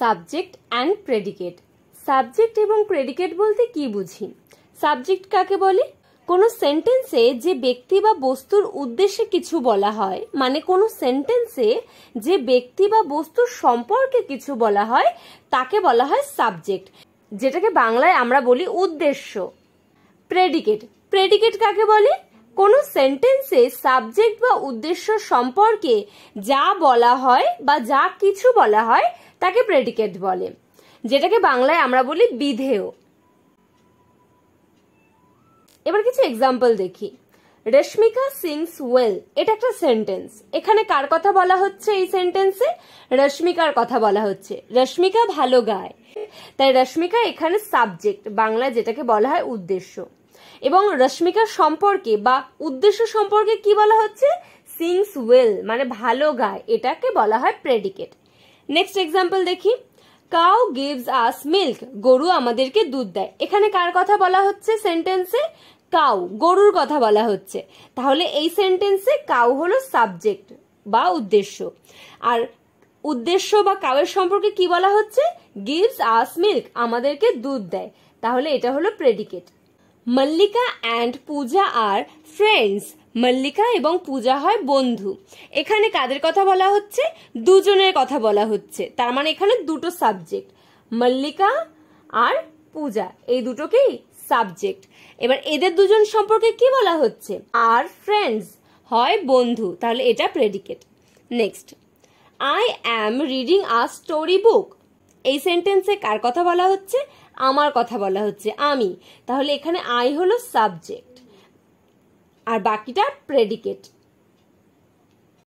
subject and predicate subject এবং predicate বলতে কি বুঝি সাবজেক্ট কাকে বলে কোনো সেন্টেন্সে যে ব্যক্তি বা বস্তুর উদ্দেশ্যে কিছু বলা হয় মানে কোনো সেন্টেন্সে যে ব্যক্তি বা বস্তুর সম্পর্কে কিছু বলা হয় তাকে বলা হয় সাবজেক্ট যেটাকে বাংলায় আমরা বলি উদ্দেশ্য প্রেডিকেট প্রেডিকেট কাকে বলে কোনো সেন্টেন্সে সাবজেক্ট বা উদ্দেশ্য সম্পর্কে যা বলা হয় বা যা কিছু বলা হয় তাকে প্রেডিকেট বলে যেটাকে বাংলায় আমরা বলি বিধেয় এবার কিছু এক্সাম্পল দেখি রশ্মিকা সিংস ওয়েল এটা একটা সেন্টেন্স এখানে কার কথা বলা হচ্ছে এই সেন্টেন্সে রশ্মিকার কথা বলা হচ্ছে রশ্মিকা ভালো গায় তাই রশ্মিকা এখানে সাবজেক্ট বাংলা যেটাকে বলা হয় উদ্দেশ্য এবং রশ্মিকা সম্পর্কে বা উদ্দেশ্য সম্পর্কে কি বলা হচ্ছে সিংস ওয়েল মানে ভালো গায় এটাকে বলা হয় প্রেডিকেট নেক্সট এক্সাম্পল দেখি কাউ গিভস আস মিল্ক গরু আমাদেরকে দুধ দেয় এখানে কার কথা বলা হচ্ছে সেন্টেন্সে কাউ গরুর কথা বলা হচ্ছে তাহলে এই সেন্টেন্সে কাউ হলো সাবজেক্ট বা উদ্দেশ্য আর উদ্দেশ্য বা কাউয়ের সম্পর্কে কি বলা হচ্ছে গিভস আস মিল্ক আমাদেরকে দুধ দেয় তাহলে এটা হলো প্রেডিকেট মল্লিকা অ্যান্ড পূজা আর ফ্রেন্ডস মল্লিকা এবং পূজা হয় বন্ধু এখানে কাদের কথা বলা হচ্ছে দুজনের কথা বলা হচ্ছে তার মানে এখানে দুটো সাবজেক্ট মল্লিকা আর পূজা এই দুটোকেই সাবজেক্ট এবার এদের দুজন সম্পর্কে কি বলা হচ্ছে আর ফ্রেন্ডস হয় বন্ধু তাহলে এটা predicate next I am reading a story book এই সেন্টেন্সে কার কথা বলা হচ্ছে আমার কথা বলা হচ্ছে আমি তাহলে এখানে আই হলো সাবজেক্ট আর বাকিটা প্রেডিকেট